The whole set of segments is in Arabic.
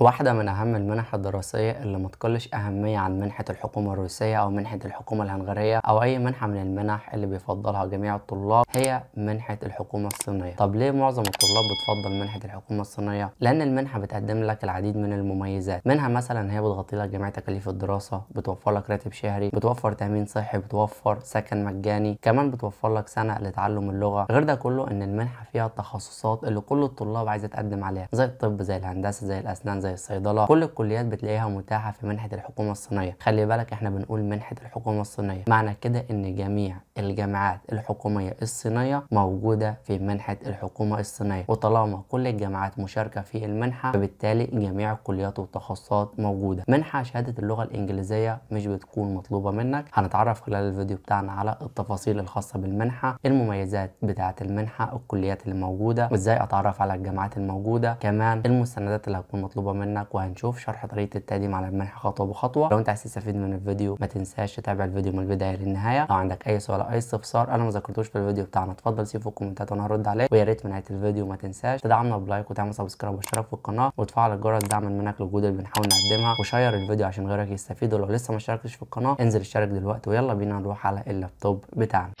واحدة من أهم المنح الدراسية اللي ما تقلش أهمية عن منحة الحكومة الروسية أو منحة الحكومة الهنغارية أو أي منحة من المنح اللي بيفضلها جميع الطلاب هي منحة الحكومة الصينية طب ليه معظم الطلاب بتفضل منحة الحكومة الصينية؟ لأن المنحة بتقدم لك العديد من المميزات منها مثلا هي بتغطي لك جميع تكاليف الدراسة بتوفر لك راتب شهري بتوفر تأمين صحي بتوفر سكن مجاني كمان بتوفر لك سنة لتعلم اللغة غير ده كله إن المنحة فيها التخصصات اللي كل الطلاب عايزة تقدم عليها زي الطب زي الهندسة زي الأسنان زي الصيدله كل الكليات بتلاقيها متاحه في منحه الحكومه الصينيه خلي بالك احنا بنقول منحه الحكومه الصينيه معنى كده ان جميع الجامعات الحكوميه الصينيه موجوده في منحه الحكومه الصينيه وطالما كل الجامعات مشاركه في المنحه فبالتالي جميع الكليات والتخصصات موجوده منحه شهاده اللغه الانجليزيه مش بتكون مطلوبه منك هنتعرف خلال الفيديو بتاعنا على التفاصيل الخاصه بالمنحه المميزات بتاعه المنحه الكليات اللي موجوده وازاي اتعرف على الجامعات الموجوده كمان المستندات اللي هتكون مطلوبه منك وهنشوف شرح طريقة التقديم على المنح خطوة بخطوة لو انت عايز تستفيد من الفيديو ما تنساش تتابع الفيديو من البداية للنهاية لو عندك اي سؤال او اي استفسار انا ما ذكرتوش في الفيديو بتاعنا اتفضل سيبه في الكومنتات وانا هرد عليك ويا ريت من نهاية الفيديو ما تنساش تدعمنا بلايك وتعمل سبسكرايب واشتراك في القناة وتفعل الجرس دعما منك للجهود اللي بنحاول نقدمها وشير الفيديو عشان غيرك يستفيد ولو لسه ما اشتركتش في القناة انزل اشترك دلوقتي ويلا بينا نروح على اللابتوب بتاعنا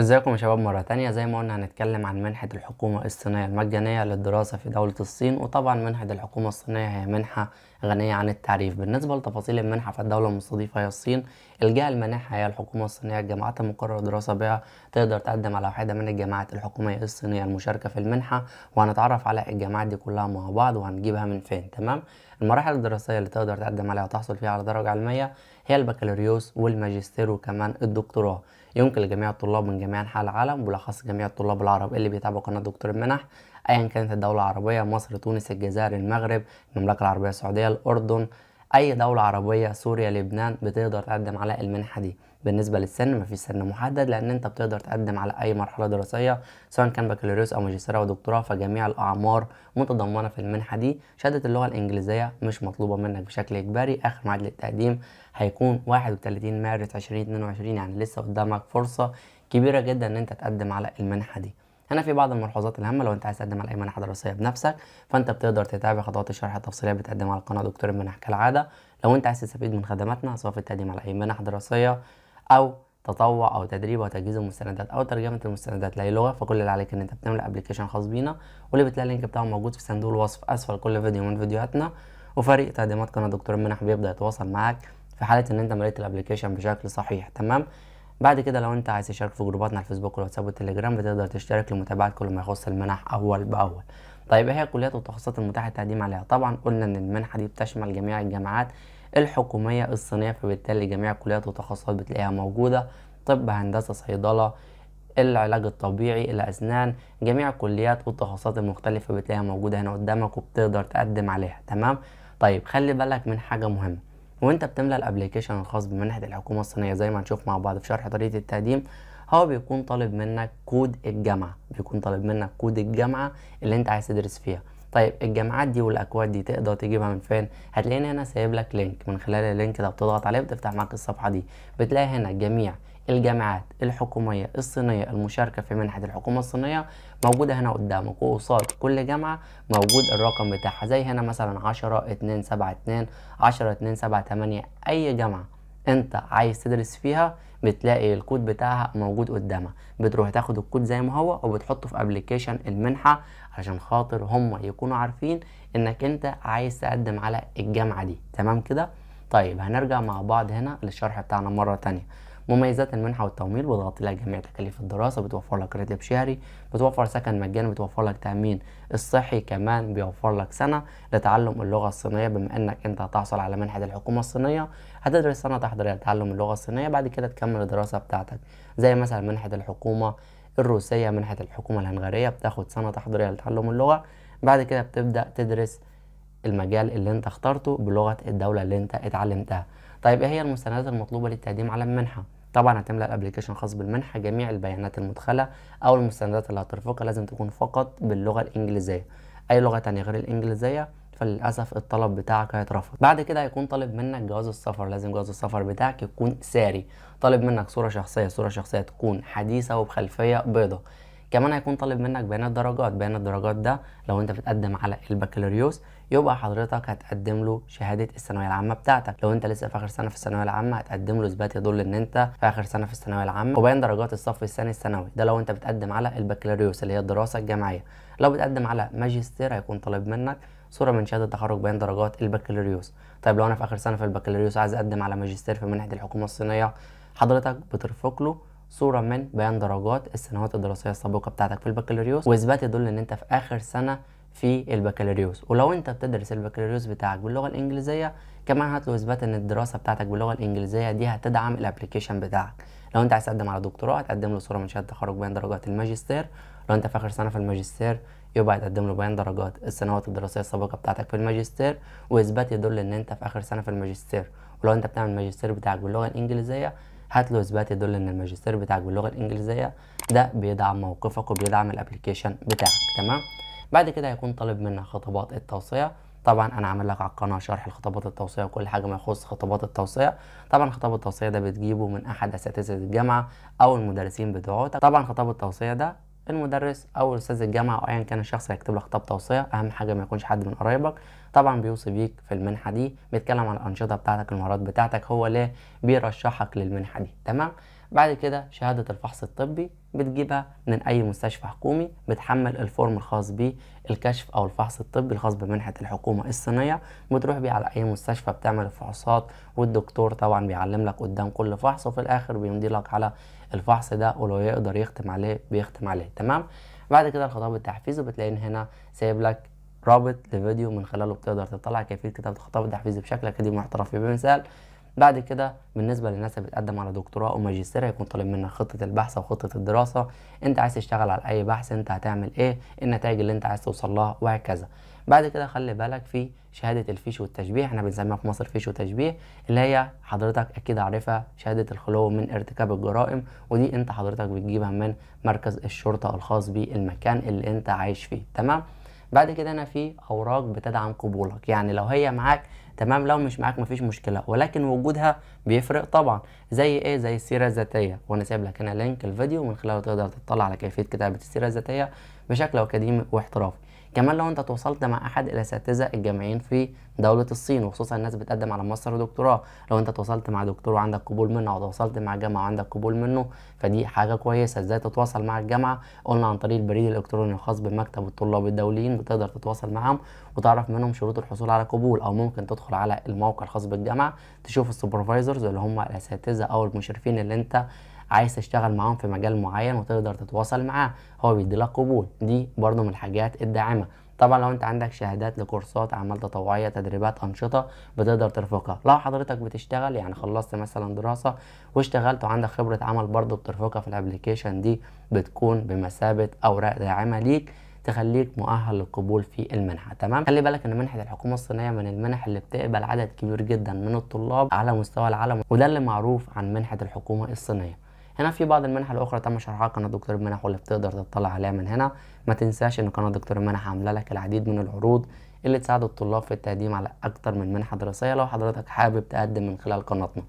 ازيكم يا شباب مرة تانية زي ما قلنا هنتكلم عن منحة الحكومة الصينية المجانية للدراسة في دولة الصين وطبعا منحة الحكومة الصينية هي منحة غنية عن التعريف بالنسبة لتفاصيل المنحة فالدولة المستضيفة هي الصين الجهة المانحة هي الحكومة الصينية الجامعات المقررة الدراسة بها تقدر تقدم على واحدة من الجامعات الحكومية الصينية المشاركة في المنحة وهنتعرف على الجامعات دي كلها مع بعض وهنجيبها من فين تمام المراحل الدراسية اللي تقدر تقدم عليها وتحصل فيها على درجة علمية هي البكالوريوس والماجستير وكمان الدكتوراه يمكن لجميع الطلاب من جميع أنحاء العالم وبالأخص جميع الطلاب العرب اللي بيتابعوا قناة دكتور المنح أيا كانت الدولة العربية مصر تونس الجزائر المغرب المملكة العربية السعودية الأردن اي دوله عربيه سوريا لبنان بتقدر تقدم على المنحه دي بالنسبه للسن مفيش سن محدد لان انت بتقدر تقدم على اي مرحله دراسيه سواء كان بكالوريوس او ماجستير او دكتوراه فجميع الاعمار متضمنه في المنحه دي شهاده اللغه الانجليزيه مش مطلوبه منك بشكل اجباري اخر ميعاد للتقديم هيكون 31 مارس 2022 يعني لسه قدامك فرصه كبيره جدا ان انت تقدم على المنحه دي هنا في بعض الملحوظات الهامه لو انت عايز تقدم على اي منحه دراسيه بنفسك فانت بتقدر تتابع خطوات الشرح التفصيليه بتقدمها على القناه دكتور المنح كالعاده لو انت عايز تستفيد من خدماتنا سواء في التقديم على اي منح دراسيه او تطوع او تدريب او تجهيز المستندات او ترجمه المستندات لاي لغه فكل اللي عليك ان انت بتعمل ابلكيشن خاص بينا واللي بتلاقي اللينك بتاعه موجود في صندوق الوصف اسفل كل فيديو من فيديوهاتنا وفريق تقديمات قناه دكتور منح بيبدا يتواصل معاك في حاله ان انت مليت الابلكيشن بشكل صحيح تمام بعد كده لو انت عايز تشارك في جروباتنا على الفيسبوك والواتساب والتليجرام بتقدر تشترك لمتابعه كل ما يخص المنح اول باول طيب ايه هي الكليات والتخصصات المتاحه التقديم عليها طبعا قلنا ان المنحه دي بتشمل جميع الجامعات الحكوميه الصينيه فبالتالي جميع الكليات والتخصصات بتلاقيها موجوده طب هندسه صيدله العلاج الطبيعي الاسنان جميع الكليات والتخصصات المختلفه بتلاقيها موجوده هنا قدامك وبتقدر تقدم عليها تمام طيب خلي بالك من حاجه مهمه وانت بتملى الابلكيشن الخاص بمنحه الحكومه الصينيه زي ما هنشوف مع بعض في شرح طريقه التقديم هو بيكون طالب منك كود الجامعه بيكون طالب منك كود الجامعه اللي انت عايز تدرس فيها طيب الجامعات دي والاكواد دي تقدر تجيبها من فين هتلاقيني هنا سايب لك لينك من خلال اللينك ده بتضغط عليه بتفتح معاك الصفحه دي بتلاقي هنا جميع الجامعات الحكومية الصينية المشاركة في منحة الحكومة الصينية موجودة هنا قدامك وقصاد كل جامعة موجود الرقم بتاعها زي هنا مثلا عشرة اتنين سبعة اتنين عشرة اتنين سبعة تمانية أي جامعة أنت عايز تدرس فيها بتلاقي الكود بتاعها موجود قدامها بتروح تاخد الكود زي ما هو وبتحطه في ابلكيشن المنحة عشان خاطر هم يكونوا عارفين انك انت عايز تقدم على الجامعة دي تمام كده طيب هنرجع مع بعض هنا للشرح بتاعنا مرة تانية مميزات المنحة والتمويل بتغطي لك جميع تكاليف الدراسة بتوفر لك راتب شهري بتوفر سكن مجاني بتوفر لك تأمين الصحي كمان بيوفر لك سنة لتعلم اللغة الصينية بما انك انت هتحصل على منحة الحكومة الصينية هتدرس سنة تحضيرية لتعلم اللغة الصينية بعد كده تكمل الدراسة بتاعتك زي مثلا منحة الحكومة الروسية منحة الحكومة الهنغارية بتاخد سنة تحضيرية لتعلم اللغة بعد كده بتبدأ تدرس المجال اللي انت اخترته بلغة الدولة اللي انت اتعلمتها طيب ايه هي المستندات المطلوبة للتقديم على المنحة طبعا هتملى الابلكيشن الخاص بالمنحه جميع البيانات المدخله او المستندات اللي هترفقها لازم تكون فقط باللغه الانجليزيه اي لغه تانية غير الانجليزيه فللاسف الطلب بتاعك هيترفض بعد كده هيكون طالب منك جواز السفر لازم جواز السفر بتاعك يكون ساري طالب منك صوره شخصيه صوره شخصيه تكون حديثه وبخلفيه بيضاء كمان هيكون طالب منك بيانات درجات بيانات الدرجات ده لو انت بتقدم على البكالوريوس يبقى حضرتك هتقدم له شهاده الثانويه العامه بتاعتك لو انت لسه في اخر سنه في الثانويه العامه هتقدم له اثبات يدل ان انت في اخر سنه في الثانويه العامه وبين درجات الصف الثاني الثانوي ده لو انت بتقدم على البكالوريوس اللي هي الدراسه الجامعيه لو بتقدم على ماجستير هيكون طالب منك صوره من شهاده التخرج بين درجات البكالوريوس طيب لو انا في اخر سنه في البكالوريوس عايز اقدم على ماجستير في منحه الحكومه الصينيه حضرتك بترفق له صوره من بيان درجات السنوات الدراسيه السابقه بتاعتك في البكالوريوس واثبات يدل ان انت في اخر سنه في البكالوريوس ولو انت بتدرس البكالوريوس بتاعك باللغه الانجليزيه كمان هات له اثبات ان الدراسه بتاعتك باللغه الانجليزيه دي هتدعم الابلكيشن بتاعك لو انت عايز تقدم على دكتوراه هتقدم له صوره من شهاده تخرج بيان درجات الماجستير لو انت في اخر سنه في الماجستير يبقى تقدم له بيان درجات السنوات الدراسيه السابقه بتاعتك في الماجستير واثبات يدل ان انت في اخر سنه في الماجستير ولو انت بتعمل الماجستير بتاعك باللغه الانجليزيه هات له اثبات يدل ان الماجستير بتاعك باللغه الانجليزيه ده بيدعم موقفك وبيدعم الابلكيشن بتاعك تمام بعد كده هيكون طالب منا خطابات التوصية طبعا انا عامل لك على القناه شرح لخطابات التوصيه وكل حاجه ما يخص خطابات التوصيه طبعا خطاب التوصيه ده بتجيبه من احد اساتذه الجامعه او المدرسين بتوعك طبعا خطاب التوصيه ده المدرس او استاذ الجامعه او ايا كان الشخص هيكتب لك خطاب توصيه اهم حاجه ما يكونش حد من قرايبك طبعا بيوصي بيك في المنحه دي بيتكلم عن الانشطه بتاعتك المهارات بتاعتك هو ليه بيرشحك للمنحه دي تمام بعد كده شهادة الفحص الطبي بتجيبها من أي مستشفى حكومي بتحمل الفورم الخاص بالكشف أو الفحص الطبي الخاص بمنحة الحكومة الصينية بتروح بيه على أي مستشفى بتعمل الفحوصات والدكتور طبعا بيعلم لك قدام كل فحص وفي الآخر بيمضي لك على الفحص ده ولو يقدر يختم عليه بيختم عليه تمام بعد كده الخطاب التحفيزي بتلاقي هنا سايب لك رابط لفيديو من خلاله بتقدر تطلع كيفية كتابة الخطاب التحفيزي بشكل أكاديمي محترف بمثال بعد كده بالنسبه للناس اللي بتقدم على دكتوراه او ماجستير هيكون طالب منك خطه البحث او خطه الدراسه انت عايز تشتغل على اي بحث انت هتعمل إيه،, ايه النتائج اللي انت عايز توصل لها وهكذا بعد كده خلي بالك في شهادة الفيش والتشبيه احنا بنسميها في مصر فيش وتشبيه اللي هي حضرتك اكيد عارفها شهادة الخلو من ارتكاب الجرائم ودي انت حضرتك بتجيبها من مركز الشرطة الخاص بالمكان اللي انت عايش فيه تمام بعد كده انا في اوراق بتدعم قبولك يعني لو هي معاك تمام لو مش معاك مفيش مشكله ولكن وجودها بيفرق طبعا زي ايه زي السيره الذاتيه وانا سايب لك هنا لينك الفيديو من خلاله تقدر تطلع على كيفيه كتابه السيره الذاتيه بشكل اكاديمي واحترافي كمان لو انت تواصلت مع احد الاساتذه الجامعيين في دولة الصين وخصوصا الناس بتقدم على ماستر ودكتوراه لو انت تواصلت مع دكتور وعندك قبول منه او تواصلت مع جامعة وعندك قبول منه فدي حاجة كويسة ازاي تتواصل مع الجامعة قلنا عن طريق البريد الالكتروني الخاص بمكتب الطلاب الدوليين بتقدر تتواصل معاهم وتعرف منهم شروط الحصول على قبول او ممكن تدخل على الموقع الخاص بالجامعة تشوف السوبرفايزرز اللي هم الاساتذة او المشرفين اللي انت عايز تشتغل معاهم في مجال معين وتقدر تتواصل معاه هو بيديلك قبول دي برضه من الحاجات الداعمه طبعا لو انت عندك شهادات لكورسات اعمال تطوعيه تدريبات انشطه بتقدر ترفقها لو حضرتك بتشتغل يعني خلصت مثلا دراسه واشتغلت وعندك خبره عمل برضه بترفقها في الابلكيشن دي بتكون بمثابه اوراق داعمه ليك تخليك مؤهل للقبول في المنحه تمام خلي بالك ان منحه الحكومه الصينيه من المنح اللي بتقبل عدد كبير جدا من الطلاب على مستوى العالم وده اللي معروف عن منحه الحكومه الصينيه هنا في بعض المنح الاخرى تم شرحها قناه دكتور منح واللي بتقدر تطلع عليها من هنا ما تنساش ان قناه دكتور منح عامله لك العديد من العروض اللي تساعد الطلاب في التقديم على اكتر من منحه دراسيه لو حضرتك حابب تقدم من خلال قناتنا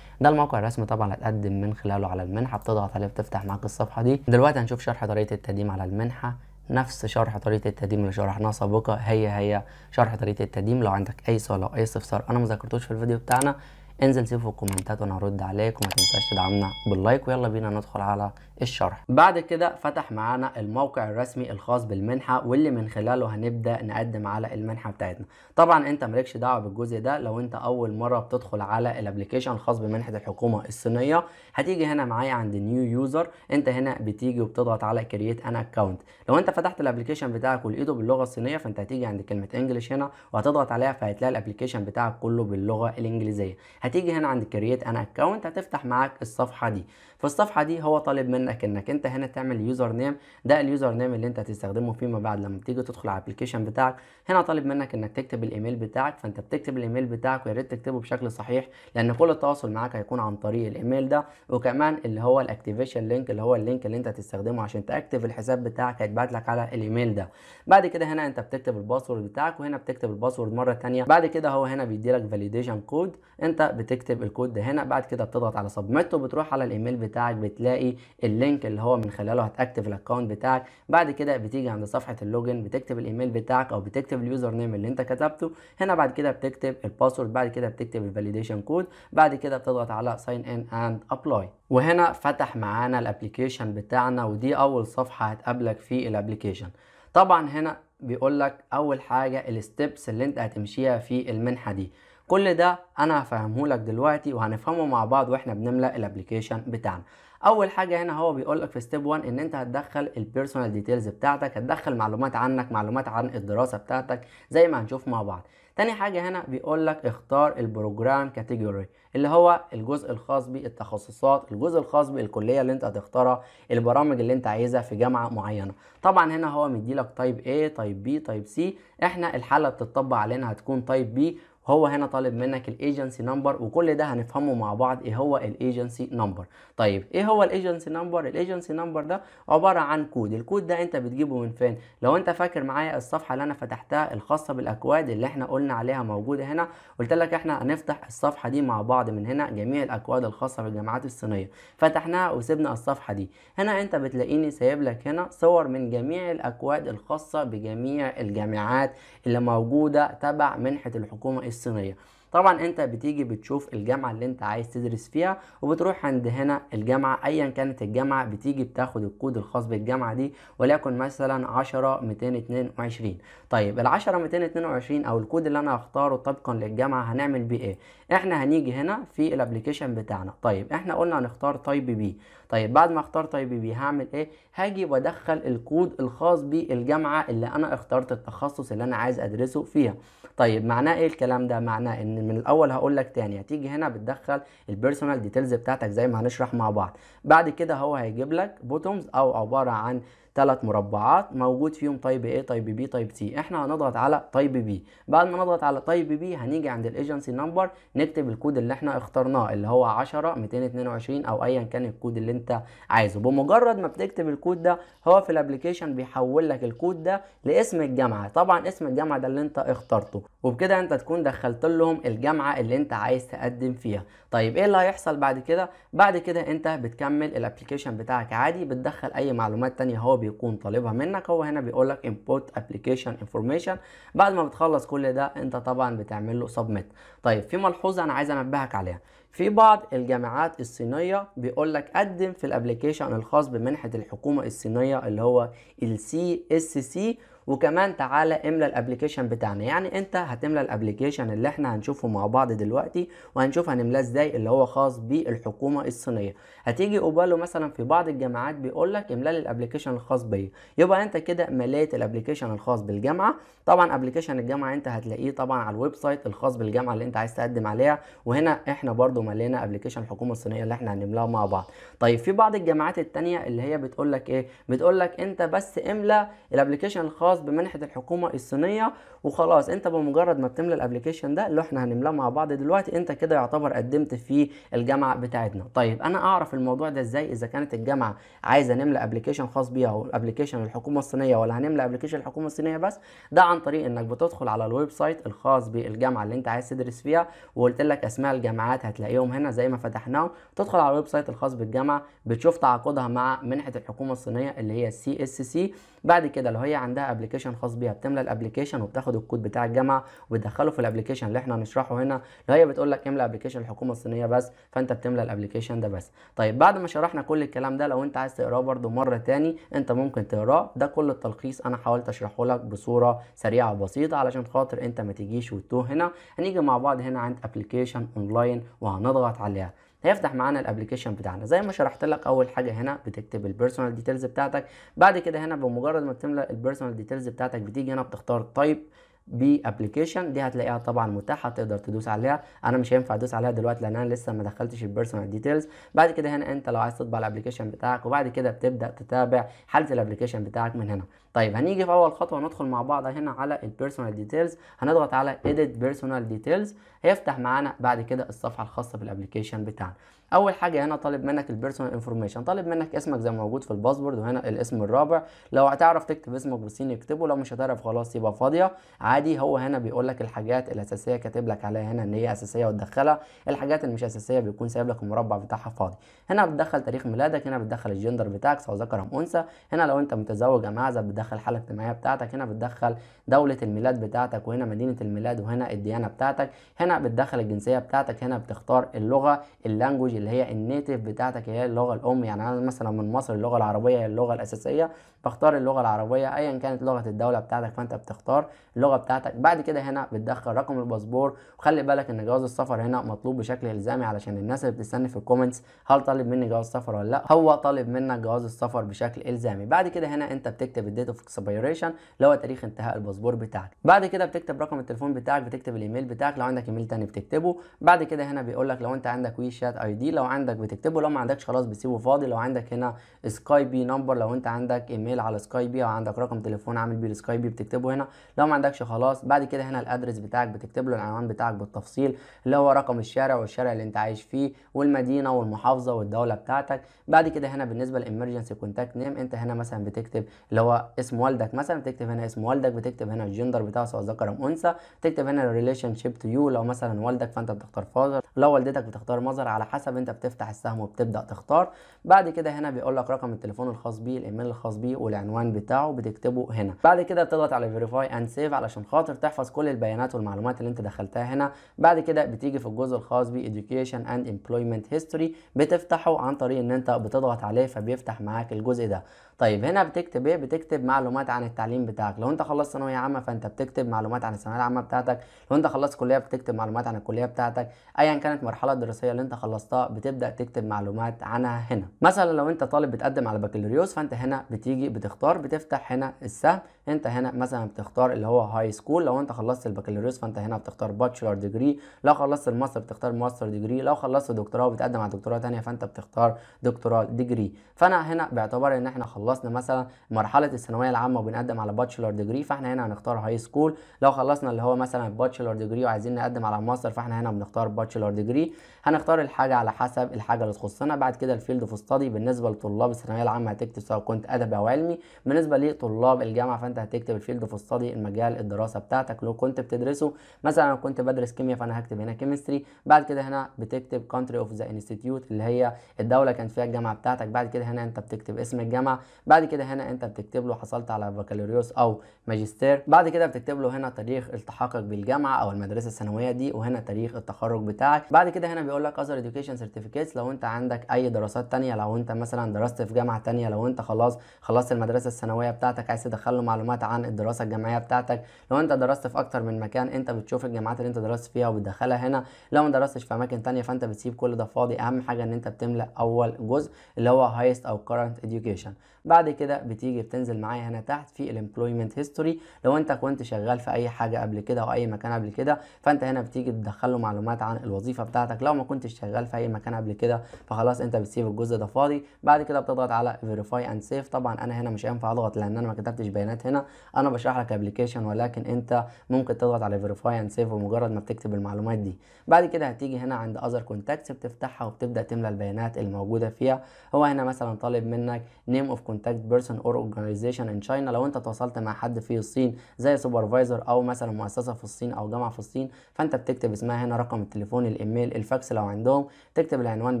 ده الموقع الرسمي طبعا هتقدم من خلاله على المنحه بتضغط عليه بتفتح معاك الصفحه دي دلوقتي هنشوف شرح طريقه التقديم على المنحه نفس شرح طريقه التقديم اللي شرحناها سابقا هي هي شرح طريقه التقديم لو عندك اي سؤال او اي استفسار انا ما ذكرتوش في الفيديو بتاعنا انزل سيب في الكومنتات وانا هرد عليك وما تنساش تدعمنا باللايك ويلا بينا ندخل على الشرح بعد كده فتح معانا الموقع الرسمي الخاص بالمنحه واللي من خلاله هنبدا نقدم على المنحه بتاعتنا طبعا انت مالكش دعوه بالجزء ده لو انت اول مره بتدخل على الابلكيشن الخاص بمنحه الحكومه الصينيه هتيجي هنا معايا عند نيو يوزر انت هنا بتيجي وبتضغط على كرييت ان اكونت لو انت فتحت الابلكيشن بتاعك ولقيته باللغه الصينيه فانت هتيجي عند كلمه انجلش هنا وهتضغط عليها فهتلاقي الابلكيشن بتاعك كله باللغه الانجليزيه هتيجي هنا عند كرييت ان اكونت هتفتح معاك الصفحه دي في الصفحه دي هو طالب منك انك انت هنا تعمل يوزر نيم ده اليوزر نيم اللي انت هتستخدمه فيما بعد لما تيجي تدخل على الابلكيشن بتاعك هنا طالب منك انك تكتب الايميل بتاعك فانت بتكتب الايميل بتاعك ويا ريت تكتبه بشكل صحيح لان كل التواصل معاك هيكون عن طريق الايميل ده وكمان اللي هو الاكتيفيشن لينك اللي هو اللينك اللي انت هتستخدمه عشان تاكتف الحساب بتاعك هيتبعت لك على الايميل ده بعد كده هنا انت بتكتب الباسورد بتاعك وهنا بتكتب الباسورد مره ثانيه بعد كده هو هنا بيدي لك فاليديشن كود انت بتكتب الكود ده هنا بعد كده بتضغط على سبميت وبتروح على الايميل بتاعك بتلاقي اللينك اللي هو من خلاله هتاكتف الاكونت بتاعك بعد كده بتيجي عند صفحه اللوجن بتكتب الايميل بتاعك او بتكتب اليوزر نيم اللي انت كتبته هنا بعد كده بتكتب الباسورد بعد كده بتكتب الفاليديشن كود بعد كده بتضغط على ساين ان اند ابلاي وهنا فتح معانا الابلكيشن بتاعنا ودي اول صفحه هتقابلك في الابلكيشن طبعا هنا بيقول لك اول حاجه الستبس اللي انت هتمشيها في المنحه دي كل ده انا هفهمه لك دلوقتي وهنفهمه مع بعض واحنا بنملى الابلكيشن بتاعنا اول حاجه هنا هو بيقول لك في ستيب 1 ان انت هتدخل البيرسونال ديتيلز بتاعتك هتدخل معلومات عنك معلومات عن الدراسه بتاعتك زي ما هنشوف مع بعض تاني حاجه هنا بيقول لك اختار البروجرام كاتيجوري اللي هو الجزء الخاص بالتخصصات الجزء الخاص بالكليه اللي انت هتختارها البرامج اللي انت عايزها في جامعه معينه طبعا هنا هو مديلك تايب A تايب B تايب C احنا الحاله بتطبق علينا هتكون تايب B هو هنا طالب منك الايجنسي نمبر وكل ده هنفهمه مع بعض ايه هو الايجنسي نمبر طيب ايه هو الايجنسي نمبر الايجنسي نمبر ده عباره عن كود الكود ده انت بتجيبه من فين لو انت فاكر معايا الصفحه اللي انا فتحتها الخاصه بالاكواد اللي احنا قلنا عليها موجوده هنا قلت لك احنا هنفتح الصفحه دي مع بعض من هنا جميع الاكواد الخاصه بالجامعات الصينيه فتحناها وسيبنا الصفحه دي هنا انت بتلاقيني سايب لك هنا صور من جميع الاكواد الخاصه بجميع الجامعات اللي موجوده تبع منحه الحكومه الصينيه طبعا انت بتيجي بتشوف الجامعه اللي انت عايز تدرس فيها وبتروح عند هنا الجامعه ايا كانت الجامعه بتيجي بتاخد الكود الخاص بالجامعه دي وليكن مثلا 10 222 طيب ال 10 222 او الكود اللي انا هختاره طبقا للجامعه هنعمل بيه ايه احنا هنيجي هنا في الابلكيشن بتاعنا طيب احنا قلنا هنختار تايب بي طيب بعد ما اختار تايب بي هعمل ايه هاجي وادخل الكود الخاص بالجامعه اللي انا اخترت التخصص اللي انا عايز ادرسه فيها طيب معناه ايه الكلام ده معناه ان من الاول هقول لك تاني هتيجي هنا بتدخل البيرسونال ديتيلز بتاعتك زي ما هنشرح مع بعض بعد كده هو هيجيب لك بوتومز او عباره عن ثلاث مربعات موجود فيهم طيب A طيب B طيب C احنا هنضغط على طيب B بعد ما نضغط على طيب B هنيجي عند الايجنسي نمبر نكتب الكود اللي احنا اخترناه اللي هو 10 222 او ايا كان الكود اللي انت عايزه بمجرد ما بتكتب الكود ده هو في الابلكيشن بيحول لك الكود ده لاسم الجامعه طبعا اسم الجامعه ده اللي انت اخترته وبكده انت تكون دخلت لهم الجامعه اللي انت عايز تقدم فيها طيب ايه اللي هيحصل بعد كده بعد كده انت بتكمل الابلكيشن بتاعك عادي بتدخل اي معلومات ثانيه هو بيكون طالبها منك هو هنا بيقول لك input application information بعد ما بتخلص كل ده انت طبعا بتعمل له submit طيب في ملحوظه انا عايز انبهك عليها في بعض الجامعات الصينيه بيقول لك قدم في الابلكيشن الخاص بمنحه الحكومه الصينيه اللي هو السي اس سي وكمان تعالى املى الابلكيشن بتاعنا يعني انت هتملى الابلكيشن اللي احنا هنشوفه مع بعض دلوقتي وهنشوف هنملاه ازاي اللي هو خاص بالحكومه الصينيه هتيجي اوبالو مثلا في بعض الجامعات بيقول لك املى لي الابلكيشن الخاص بيا يبقى انت كده مليت الابلكيشن الخاص بالجامعه طبعا ابلكيشن الجامعه انت هتلاقيه طبعا على الويب سايت الخاص بالجامعه اللي انت عايز تقدم عليها وهنا احنا برضو ملينا ابلكيشن الحكومه الصينيه اللي احنا هنملاه مع بعض طيب في بعض الجامعات التانية اللي هي بتقول لك ايه بتقول لك انت بس املى الابلكيشن الخاص بمنحة الحكومة الصينية وخلاص انت بمجرد ما بتملى الابلكيشن ده اللي احنا هنملاه مع بعض دلوقتي انت كده يعتبر قدمت في الجامعة بتاعتنا طيب انا اعرف الموضوع ده ازاي اذا كانت الجامعة عايزة نملى ابلكيشن خاص بيها او ابلكيشن الحكومة الصينية ولا هنملى ابلكيشن الحكومة الصينية بس ده عن طريق انك بتدخل على الويب سايت الخاص بالجامعة اللي انت عايز تدرس فيها وقلت لك اسماء الجامعات هتلاقيهم هنا زي ما فتحناهم تدخل على الويب سايت الخاص بالجامعة الجامعه بتشوف تعاقدها مع منحه الحكومه الصينيه اللي هي السي اس سي بعد كده لو هي عندها ابلكيشن خاص بيها بتملى الابلكيشن وبتاخد الكود بتاع الجامعه وبتدخله في الابلكيشن اللي احنا هنشرحه هنا لو هي بتقول لك املى ابلكيشن الحكومه الصينيه بس فانت بتملى الابلكيشن ده بس طيب بعد ما شرحنا كل الكلام ده لو انت عايز تقراه برده مره تاني انت ممكن تقراه ده كل التلخيص انا حاولت اشرحه لك بصوره سريعه وبسيطه علشان خاطر انت ما تجيش وتوه هنا هنيجي مع بعض هنا عند ابلكيشن اونلاين وهنضغط عليها هيفتح معانا الابلكيشن بتاعنا زي ما شرحت لك اول حاجه هنا بتكتب البيرسونال ديتيلز بتاعتك بعد كده هنا بمجرد ما تملى البيرسونال ديتيلز بتاعتك بتيجي هنا بتختار تايب بي ابلكيشن دي هتلاقيها طبعا متاحه تقدر تدوس عليها انا مش هينفع ادوس عليها دلوقتي لان انا لسه ما دخلتش البيرسونال ديتيلز بعد كده هنا انت لو عايز تطبع الابلكيشن بتاعك وبعد كده بتبدا تتابع حاله الابلكيشن بتاعك من هنا طيب هنيجي في اول خطوه ندخل مع بعض هنا على البيرسونال ديتيلز هنضغط على edit بيرسونال ديتيلز هيفتح معانا بعد كده الصفحه الخاصه بالابلكيشن بتاعنا اول حاجه هنا طالب منك البيرسونال انفورميشن طالب منك اسمك زي ما موجود في الباسورد وهنا الاسم الرابع لو هتعرف تكتب اسمك بالصيني اكتبه لو مش هتعرف خلاص يبقى فاضيه عادي هو هنا بيقول لك الحاجات الاساسيه كاتب لك عليها هنا ان هي اساسيه وتدخلها الحاجات اللي مش اساسيه بيكون سايب لك المربع بتاعها فاضي هنا بتدخل تاريخ ميلادك هنا بتدخل الجندر بتاعك سواء ذكر ام انثى هنا لو انت متزوج ام اعزب بتدخل الحاله الاجتماعيه بتاعتك هنا بتدخل دوله الميلاد بتاعتك وهنا مدينه الميلاد وهنا الديانه بتاعتك هنا بتدخل الجنسيه بتاعتك هنا بتختار اللغه اللانجوج اللي هي النيتف بتاعتك هي اللغه الام يعني انا مثلا من مصر اللغه العربيه هي اللغه الاساسيه بختار اللغه العربيه ايا كانت لغه الدوله بتاعتك فانت بتختار اللغه بتاعتك بعد كده هنا بتدخل رقم الباسبور وخلي بالك ان جواز السفر هنا مطلوب بشكل الزامي علشان الناس اللي بتستنى في الكومنتس هل طالب مني جواز سفر ولا لا هو طالب منك جواز السفر بشكل الزامي بعد كده هنا انت بتكتب الديت اوف اكسبيريشن اللي هو تاريخ انتهاء الباسبور بتاعك بعد كده بتكتب رقم التليفون بتاعك بتكتب الايميل بتاعك لو عندك ايميل تاني بتكتبه بعد كده هنا بيقول لك لو انت عندك ويشات اي دي دي لو عندك بتكتبه لو ما عندكش خلاص بتسيبه فاضي لو عندك هنا سكاي بي نمبر لو انت عندك ايميل على سكاي بي او عندك رقم تليفون عامل بيه السكاي بي بتكتبه هنا لو ما عندكش خلاص بعد كده هنا الادرس بتاعك بتكتب له العنوان بتاعك بالتفصيل اللي هو رقم الشارع والشارع اللي انت عايش فيه والمدينه والمحافظه والدوله بتاعتك بعد كده هنا بالنسبه للامرجنسي كونتاكت نيم انت هنا مثلا بتكتب اللي هو اسم والدك مثلا بتكتب هنا اسم والدك بتكتب هنا الجندر بتاعه سواء ذكر ام انثى بتكتب هنا الريليشن شيب تو يو لو مثلا والدك فانت بتختار فاذر لو والدتك بتختار مذر على حسب حسب انت بتفتح السهم وبتبدا تختار بعد كده هنا بيقول لك رقم التليفون الخاص بيه الايميل الخاص بيه والعنوان بتاعه بتكتبه هنا بعد كده بتضغط على فيريفاي اند سيف علشان خاطر تحفظ كل البيانات والمعلومات اللي انت دخلتها هنا بعد كده بتيجي في الجزء الخاص بيه education and employment history بتفتحه عن طريق ان انت بتضغط عليه فبيفتح معاك الجزء ده طيب هنا بتكتب ايه بتكتب معلومات عن التعليم بتاعك لو انت خلصت ثانويه عامه فانت بتكتب معلومات عن الثانويه العامه بتاعتك لو انت خلصت كليه بتكتب معلومات عن الكليه بتاعتك ايا كانت المرحله الدراسيه اللي انت خلصتها بتبدا تكتب معلومات عنها هنا مثلا لو انت طالب بتقدم على بكالوريوس فانت هنا بتيجي بتختار بتفتح هنا السهم انت هنا مثلا بتختار اللي هو هاي سكول لو انت خلصت البكالوريوس فانت هنا بتختار باتشلر ديجري لو خلصت الماستر بتختار ماستر ديجري لو خلصت دكتوراه وبتقدم على دكتوراه ثانيه فانت بتختار دكتوراه ديجري فانا هنا باعتبار ان احنا خلصنا مثلا مرحله الثانويه العامه وبنقدم على باتشلر ديجري فاحنا هنا هنختار هاي سكول لو خلصنا اللي هو مثلا باتشلر ديجري وعايزين نقدم على ماستر فاحنا هنا بنختار باتشلر ديجري هنختار الحاجه على حسب الحاجه اللي تخصنا بعد كده الفيلد اوف ستادي بالنسبه لطلاب الثانويه العامه هتكتب سواء كنت ادبي او علمي بالنسبه لطلاب الجامعه فانت انت هتكتب الفيلد في الصدي المجال الدراسه بتاعتك لو كنت بتدرسه مثلا انا كنت بدرس كيمياء فانا هكتب هنا كيمستري بعد كده هنا بتكتب كونتري اوف ذا انستيتيوت اللي هي الدوله كانت فيها الجامعه بتاعتك بعد كده هنا انت بتكتب اسم الجامعه بعد كده هنا انت بتكتب له حصلت على بكالوريوس او ماجستير بعد كده بتكتب له هنا تاريخ التحاقك بالجامعه او المدرسه الثانويه دي وهنا تاريخ التخرج بتاعك بعد كده هنا بيقول لك اذر education certificates لو انت عندك اي دراسات تانية لو انت مثلا درست في جامعه تانية لو انت خلاص خلصت المدرسه الثانويه بتاعتك عايز تدخله معلومات معلومات عن الدراسه الجامعيه بتاعتك لو انت درست في اكتر من مكان انت بتشوف الجامعات اللي انت درست فيها وبتدخلها هنا لو ما درستش في اماكن ثانيه فانت بتسيب كل ده فاضي اهم حاجه ان انت بتملا اول جزء اللي هو هايست او كرنت education بعد كده بتيجي بتنزل معايا هنا تحت في الامبلويمنت هيستوري لو انت كنت شغال في اي حاجه قبل كده او اي مكان قبل كده فانت هنا بتيجي تدخل له معلومات عن الوظيفه بتاعتك لو ما كنتش شغال في اي مكان قبل كده فخلاص انت بتسيب الجزء ده فاضي بعد كده بتضغط على فيريفاي اند سيف طبعا انا هنا مش هينفع اضغط لان انا ما كتبتش بيانات هنا انا بشرح لك ابلكيشن ولكن انت ممكن تضغط على فيريفاي اند سيف ومجرد ما بتكتب المعلومات دي بعد كده هتيجي هنا عند اذر كونتاكتس بتفتحها وبتبدا تملى البيانات الموجوده فيها هو هنا مثلا طالب منك نيم اوف كونتاكت بيرسون اور اورجانيزيشن ان تشاينا لو انت تواصلت مع حد في الصين زي سوبرفايزر او مثلا مؤسسه في الصين او جامعه في الصين فانت بتكتب اسمها هنا رقم التليفون الايميل الفاكس لو عندهم تكتب العنوان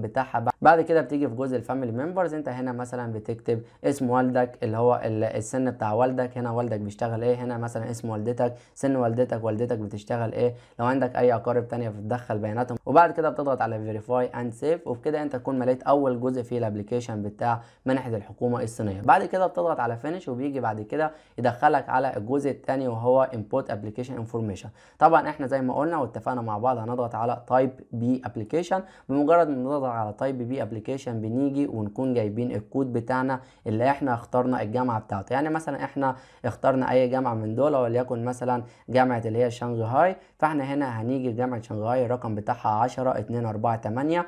بتاعها بعد كده بتيجي في جزء الفاميلي ممبرز انت هنا مثلا بتكتب اسم والدك اللي هو السن بتاع والدك هنا والدك بيشتغل ايه هنا مثلا اسم والدتك سن والدتك والدتك بتشتغل ايه لو عندك اي اقارب تانية بتدخل بياناتهم وبعد كده بتضغط على فيريفاي اند سيف وبكده انت تكون مليت اول جزء في الابلكيشن بتاع منحه الحكومه الصينيه بعد كده بتضغط على فينش وبيجي بعد كده يدخلك على الجزء الثاني وهو import ابلكيشن انفورميشن طبعا احنا زي ما قلنا واتفقنا مع بعض هنضغط على تايب بي ابلكيشن بمجرد ما نضغط على تايب بي ابلكيشن بنيجي ونكون جايبين الكود بتاعنا اللي احنا اخترنا الجامعه بتاعته يعني مثلا احنا اخترنا اي جامعه من دول وليكن مثلا جامعه اللي هي شانغهاي فاحنا هنا هنيجي لجامعه شانغهاي الرقم بتاعها 10 2 4 8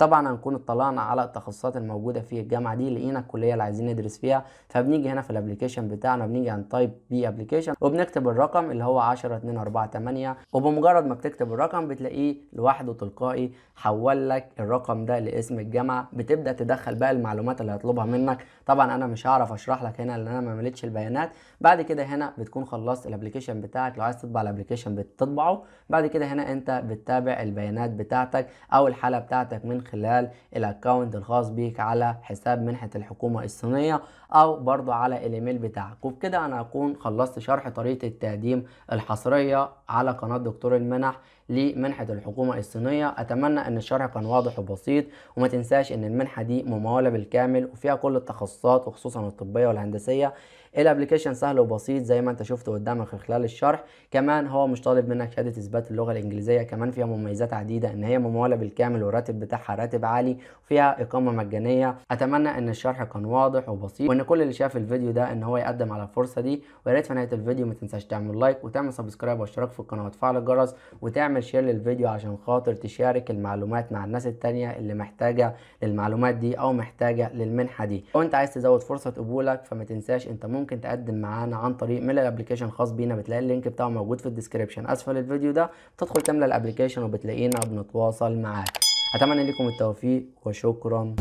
طبعا هنكون اطلعنا على التخصصات الموجوده في الجامعه دي لقينا الكليه اللي عايزين ندرس فيها فبنيجي هنا في الابلكيشن بتاعنا بنيجي عند تايب بي ابلكيشن وبنكتب الرقم اللي هو 10 2 4 8 وبمجرد ما بتكتب الرقم بتلاقيه لوحده تلقائي حول لك الرقم ده لاسم الجامعه بتبدا تدخل بقى المعلومات اللي هيطلبها منك طبعا انا مش هعرف اشرح لك هنا لان انا ما مليتش البيانات بعد كده هنا بتكون خلصت الابلكيشن بتاعك لو عايز تطبع الابلكيشن بتطبعه بعد كده هنا انت بتتابع البيانات بتاعتك او الحاله بتاعتك من خلال الاكونت الخاص بيك على حساب منحة الحكومة الصينية او برضو على الايميل بتاعك وبكده انا اكون خلصت شرح طريقة التقديم الحصرية على قناة دكتور المنح لمنحة الحكومة الصينية أتمنى أن الشرح كان واضح وبسيط وما تنساش أن المنحة دي ممولة بالكامل وفيها كل التخصصات وخصوصا الطبية والهندسية الابلكيشن سهل وبسيط زي ما انت شفت قدامك خلال الشرح كمان هو مش طالب منك شهاده اثبات اللغه الانجليزيه كمان فيها مميزات عديده ان هي مموله بالكامل والراتب بتاعها راتب عالي وفيها اقامه مجانيه اتمنى ان الشرح كان واضح وبسيط وان كل اللي شاف الفيديو ده ان هو يقدم على الفرصه دي ويا ريت في نهايه الفيديو ما تنساش تعمل لايك وتعمل سبسكرايب واشتراك في القناه وتفعل الجرس وتعمل تعمل شير للفيديو عشان خاطر تشارك المعلومات مع الناس التانية اللي محتاجة للمعلومات دي او محتاجة للمنحة دي لو انت عايز تزود فرصة قبولك فما تنساش انت ممكن تقدم معانا عن طريق ميل الابليكيشن خاص بينا بتلاقي اللينك بتاعه موجود في الديسكريبشن اسفل الفيديو ده بتدخل تملى الابليكيشن وبتلاقينا بنتواصل معاك اتمنى لكم التوفيق وشكرا